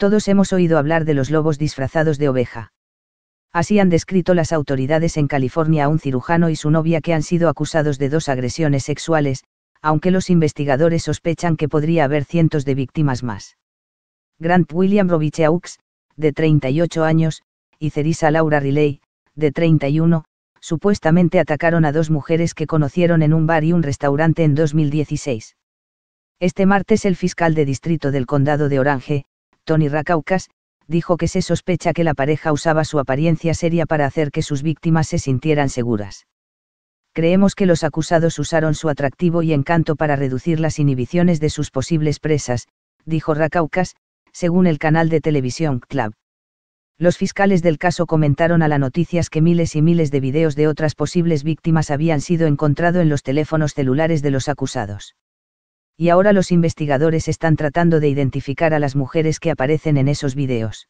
todos hemos oído hablar de los lobos disfrazados de oveja. Así han descrito las autoridades en California a un cirujano y su novia que han sido acusados de dos agresiones sexuales, aunque los investigadores sospechan que podría haber cientos de víctimas más. Grant William Robichaux, de 38 años, y Cerisa Laura Riley, de 31, supuestamente atacaron a dos mujeres que conocieron en un bar y un restaurante en 2016. Este martes el fiscal de distrito del condado de Orange, Tony Racaucas dijo que se sospecha que la pareja usaba su apariencia seria para hacer que sus víctimas se sintieran seguras. Creemos que los acusados usaron su atractivo y encanto para reducir las inhibiciones de sus posibles presas, dijo Racaucas, según el canal de televisión Club. Los fiscales del caso comentaron a la noticias que miles y miles de videos de otras posibles víctimas habían sido encontrados en los teléfonos celulares de los acusados y ahora los investigadores están tratando de identificar a las mujeres que aparecen en esos videos.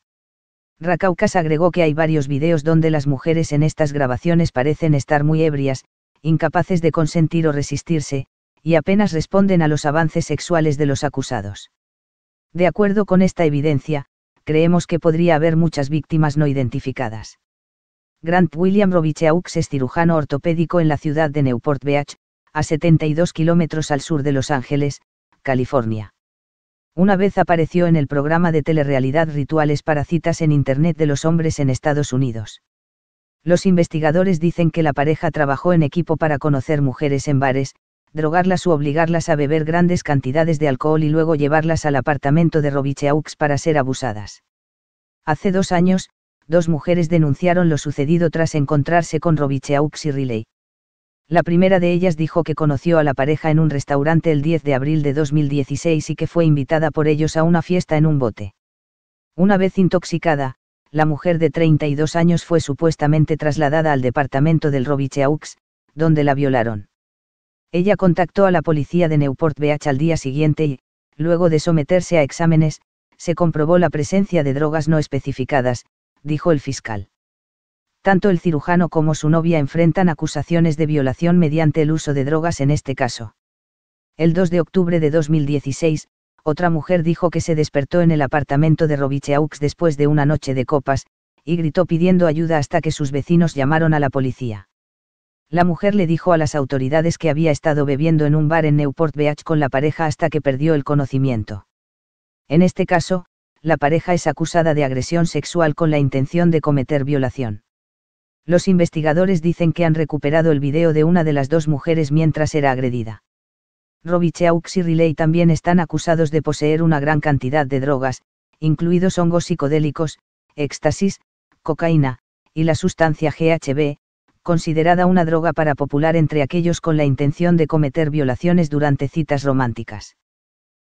Racaucas agregó que hay varios videos donde las mujeres en estas grabaciones parecen estar muy ebrias, incapaces de consentir o resistirse, y apenas responden a los avances sexuales de los acusados. De acuerdo con esta evidencia, creemos que podría haber muchas víctimas no identificadas. Grant William Robicheaux es cirujano ortopédico en la ciudad de Newport Beach, a 72 kilómetros al sur de Los Ángeles, California. Una vez apareció en el programa de telerrealidad Rituales para citas en Internet de los hombres en Estados Unidos. Los investigadores dicen que la pareja trabajó en equipo para conocer mujeres en bares, drogarlas u obligarlas a beber grandes cantidades de alcohol y luego llevarlas al apartamento de Robicheaux para ser abusadas. Hace dos años, dos mujeres denunciaron lo sucedido tras encontrarse con Robicheaux y Riley. La primera de ellas dijo que conoció a la pareja en un restaurante el 10 de abril de 2016 y que fue invitada por ellos a una fiesta en un bote. Una vez intoxicada, la mujer de 32 años fue supuestamente trasladada al departamento del Robicheaux, donde la violaron. Ella contactó a la policía de Newport Beach al día siguiente y, luego de someterse a exámenes, se comprobó la presencia de drogas no especificadas, dijo el fiscal tanto el cirujano como su novia enfrentan acusaciones de violación mediante el uso de drogas en este caso. El 2 de octubre de 2016, otra mujer dijo que se despertó en el apartamento de Robicheaux después de una noche de copas, y gritó pidiendo ayuda hasta que sus vecinos llamaron a la policía. La mujer le dijo a las autoridades que había estado bebiendo en un bar en Newport Beach con la pareja hasta que perdió el conocimiento. En este caso, la pareja es acusada de agresión sexual con la intención de cometer violación. Los investigadores dicen que han recuperado el video de una de las dos mujeres mientras era agredida. Robicheaux y Riley también están acusados de poseer una gran cantidad de drogas, incluidos hongos psicodélicos, éxtasis, cocaína, y la sustancia GHB, considerada una droga para popular entre aquellos con la intención de cometer violaciones durante citas románticas.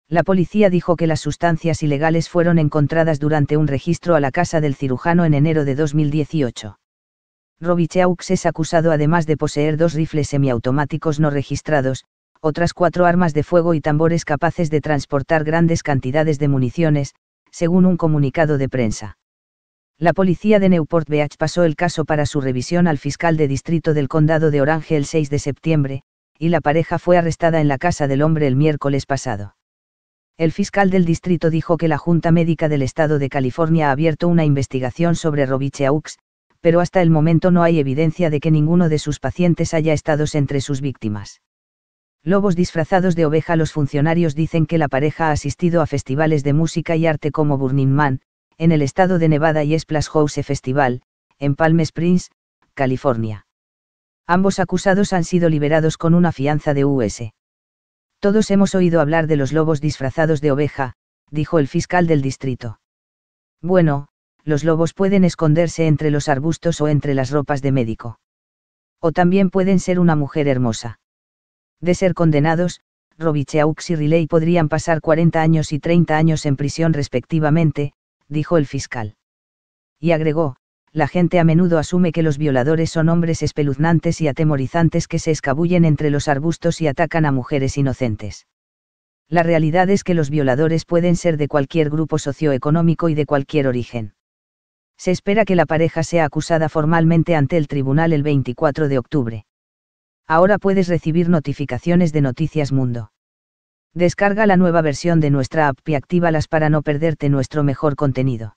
La policía dijo que las sustancias ilegales fueron encontradas durante un registro a la casa del cirujano en enero de 2018. Robichaux es acusado además de poseer dos rifles semiautomáticos no registrados, otras cuatro armas de fuego y tambores capaces de transportar grandes cantidades de municiones, según un comunicado de prensa. La policía de Newport Beach pasó el caso para su revisión al fiscal de distrito del condado de Orange el 6 de septiembre, y la pareja fue arrestada en la casa del hombre el miércoles pasado. El fiscal del distrito dijo que la Junta Médica del Estado de California ha abierto una investigación sobre Robicheaux, pero hasta el momento no hay evidencia de que ninguno de sus pacientes haya estado entre sus víctimas. Lobos disfrazados de oveja Los funcionarios dicen que la pareja ha asistido a festivales de música y arte como Burning Man, en el estado de Nevada y Splash House Festival, en Palm Springs, California. Ambos acusados han sido liberados con una fianza de US. Todos hemos oído hablar de los lobos disfrazados de oveja, dijo el fiscal del distrito. Bueno, los lobos pueden esconderse entre los arbustos o entre las ropas de médico. O también pueden ser una mujer hermosa. De ser condenados, Robicheaux y Riley podrían pasar 40 años y 30 años en prisión respectivamente, dijo el fiscal. Y agregó, la gente a menudo asume que los violadores son hombres espeluznantes y atemorizantes que se escabullen entre los arbustos y atacan a mujeres inocentes. La realidad es que los violadores pueden ser de cualquier grupo socioeconómico y de cualquier origen se espera que la pareja sea acusada formalmente ante el tribunal el 24 de octubre. Ahora puedes recibir notificaciones de Noticias Mundo. Descarga la nueva versión de nuestra app y actívalas para no perderte nuestro mejor contenido.